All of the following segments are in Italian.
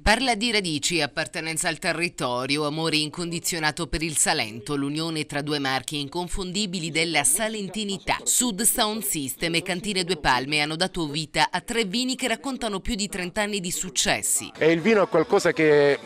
Parla di radici, appartenenza al territorio, amore incondizionato per il Salento, l'unione tra due marchi inconfondibili della salentinità. Sud Sound System e Cantine Due Palme hanno dato vita a tre vini che raccontano più di 30 anni di successi. E il vino è qualcosa che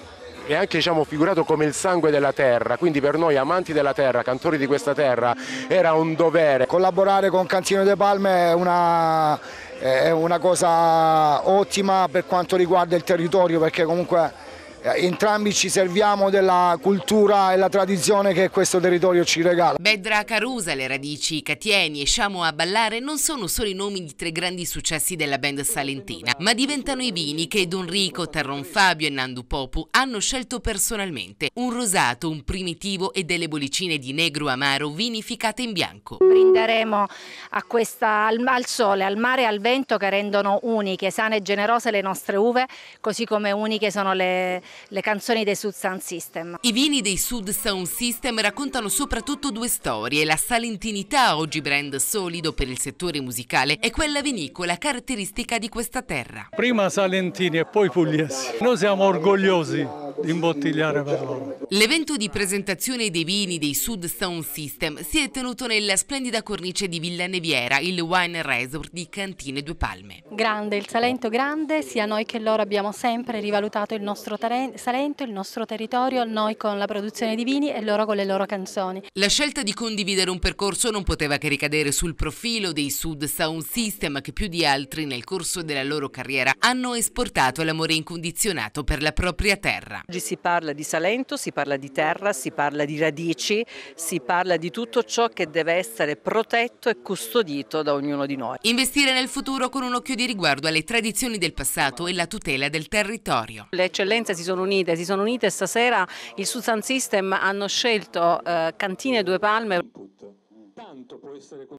è anche diciamo, figurato come il sangue della terra, quindi per noi amanti della terra, cantori di questa terra, era un dovere. Collaborare con Cantine De Palme è una eh, è una cosa ottima per quanto riguarda il territorio perché comunque eh, entrambi ci serviamo della cultura e la tradizione che questo territorio ci regala. Bedra Carusa, le radici Catieni e Sciamo a ballare non sono solo i nomi di tre grandi successi della band salentina, ma diventano i vini che Don Rico, Tarron Fabio e Nandu Popu hanno scelto personalmente. Un rosato, un primitivo e delle bollicine di negro amaro vinificate in bianco. Brinderemo questa, al, al sole, al mare e al vento che rendono uniche, sane e generose le nostre uve, così come uniche sono le le canzoni dei Sud Sound System. I vini dei Sud Sound System raccontano soprattutto due storie, la salentinità, oggi brand solido per il settore musicale, e quella vinicola caratteristica di questa terra. Prima salentini e poi pugliesi. Noi siamo orgogliosi imbottigliare per loro. L'evento di presentazione dei vini dei Sud Sound System si è tenuto nella splendida cornice di Villa Neviera, il wine resort di Cantine Due Palme. Grande, il Salento grande, sia noi che loro abbiamo sempre rivalutato il nostro Salento, il nostro territorio, noi con la produzione di vini e loro con le loro canzoni. La scelta di condividere un percorso non poteva che ricadere sul profilo dei Sud Sound System che più di altri nel corso della loro carriera hanno esportato l'amore incondizionato per la propria terra. Oggi si parla di Salento, si parla di terra, si parla di radici, si parla di tutto ciò che deve essere protetto e custodito da ognuno di noi. Investire nel futuro con un occhio di riguardo alle tradizioni del passato e la tutela del territorio. Le eccellenze si sono unite, si sono unite stasera, il Susan System hanno scelto eh, Cantine Due Palme.